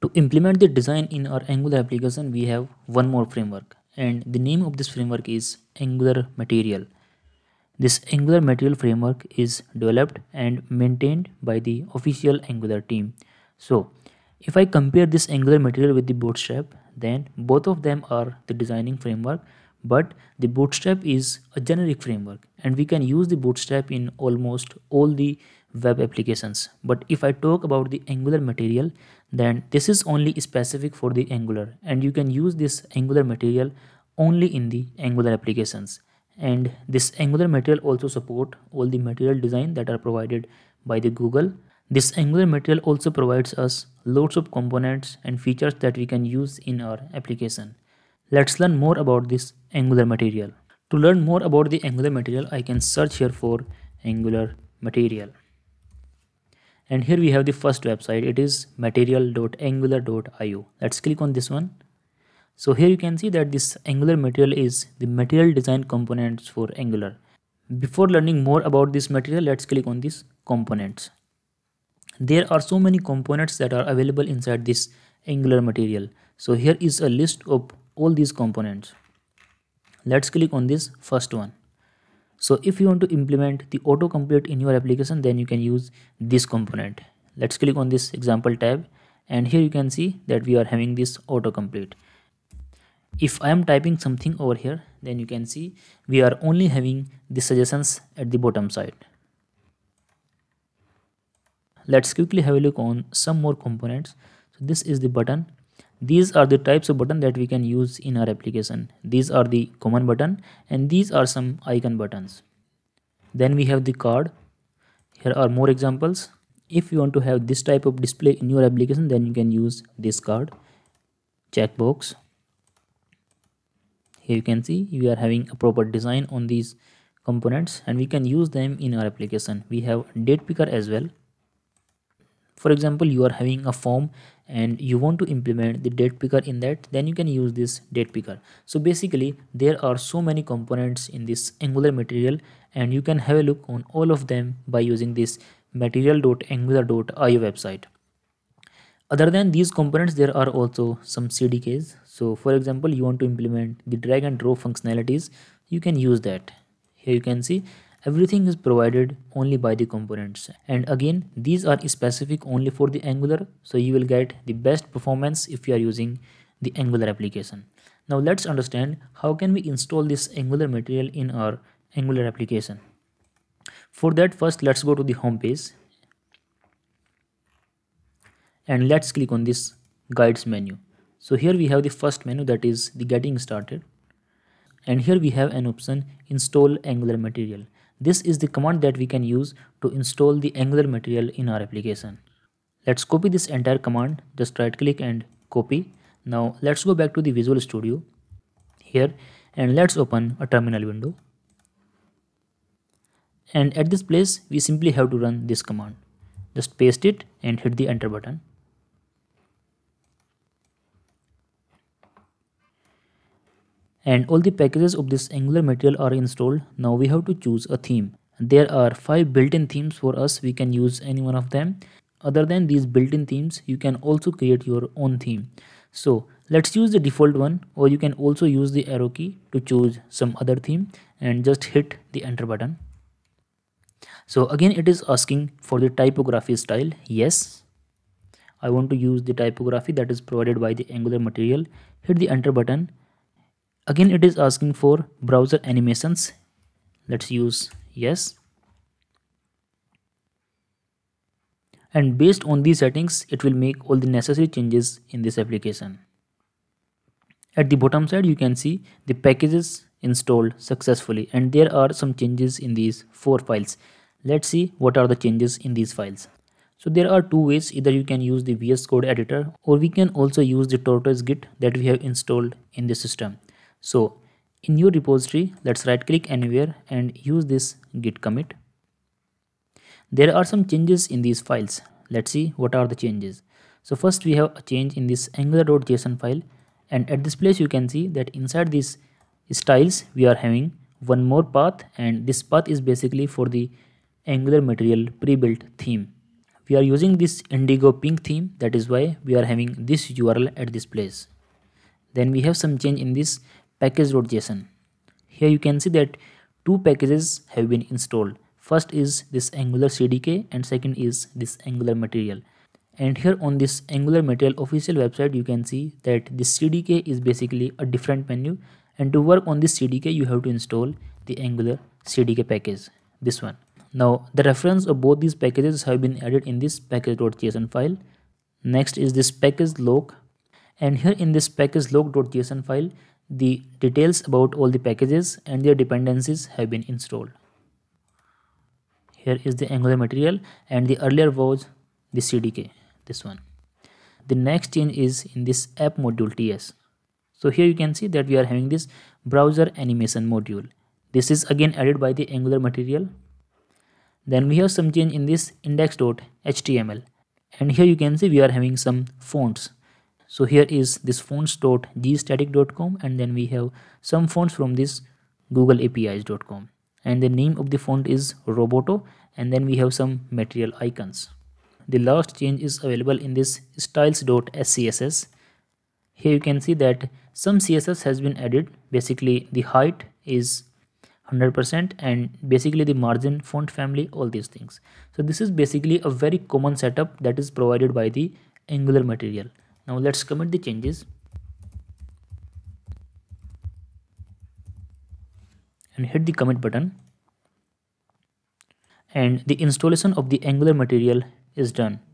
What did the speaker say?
To implement the design in our Angular application, we have one more framework and the name of this framework is Angular Material. This Angular Material framework is developed and maintained by the official Angular team. So, if I compare this Angular Material with the Bootstrap, then both of them are the designing framework but the bootstrap is a generic framework and we can use the bootstrap in almost all the web applications but if i talk about the angular material then this is only specific for the angular and you can use this angular material only in the angular applications and this angular material also support all the material design that are provided by the google this angular material also provides us loads of components and features that we can use in our application let's learn more about this angular material to learn more about the angular material i can search here for angular material and here we have the first website it is material.angular.io let's click on this one so here you can see that this angular material is the material design components for angular before learning more about this material let's click on these components there are so many components that are available inside this angular material so here is a list of all these components let's click on this first one so if you want to implement the autocomplete in your application then you can use this component let's click on this example tab and here you can see that we are having this autocomplete if I am typing something over here then you can see we are only having the suggestions at the bottom side. Let's quickly have a look on some more components. So this is the button these are the types of button that we can use in our application these are the common button and these are some icon buttons then we have the card here are more examples if you want to have this type of display in your application then you can use this card checkbox here you can see we are having a proper design on these components and we can use them in our application we have date picker as well for example you are having a form and you want to implement the date picker in that then you can use this date picker so basically there are so many components in this angular material and you can have a look on all of them by using this material.angular.io website other than these components there are also some cdks so for example you want to implement the drag and drop functionalities you can use that here you can see Everything is provided only by the components and again these are specific only for the Angular so you will get the best performance if you are using the Angular application. Now let's understand how can we install this Angular material in our Angular application. For that first let's go to the home page and let's click on this guides menu. So here we have the first menu that is the getting started and here we have an option install angular material this is the command that we can use to install the angular material in our application. Let's copy this entire command, just right click and copy. Now let's go back to the Visual Studio here and let's open a terminal window. And at this place, we simply have to run this command. Just paste it and hit the enter button. and all the packages of this angular material are installed now we have to choose a theme there are five built-in themes for us we can use any one of them other than these built-in themes you can also create your own theme so let's use the default one or you can also use the arrow key to choose some other theme and just hit the enter button so again it is asking for the typography style yes i want to use the typography that is provided by the angular material hit the enter button again it is asking for browser animations let's use yes and based on these settings it will make all the necessary changes in this application at the bottom side you can see the packages installed successfully and there are some changes in these four files let's see what are the changes in these files so there are two ways either you can use the vs code editor or we can also use the tortoise git that we have installed in the system so in your repository let's right click anywhere and use this git commit there are some changes in these files let's see what are the changes so first we have a change in this angular.json file and at this place you can see that inside these styles we are having one more path and this path is basically for the angular material pre-built theme we are using this indigo pink theme that is why we are having this url at this place then we have some change in this package.json here you can see that two packages have been installed first is this angular cdk and second is this angular material and here on this angular material official website you can see that this cdk is basically a different menu and to work on this cdk you have to install the angular cdk package this one now the reference of both these packages have been added in this package.json file next is this package log and here in this package log.json file the details about all the packages and their dependencies have been installed. Here is the Angular material and the earlier was the CDK, this one. The next change is in this app module TS. So here you can see that we are having this browser animation module. This is again added by the Angular material. Then we have some change in this index.html and here you can see we are having some fonts so here is this fonts.gstatic.com and then we have some fonts from this googleapis.com and the name of the font is roboto and then we have some material icons the last change is available in this styles.scss here you can see that some css has been added basically the height is 100% and basically the margin font family all these things so this is basically a very common setup that is provided by the angular material now let's commit the changes and hit the commit button and the installation of the angular material is done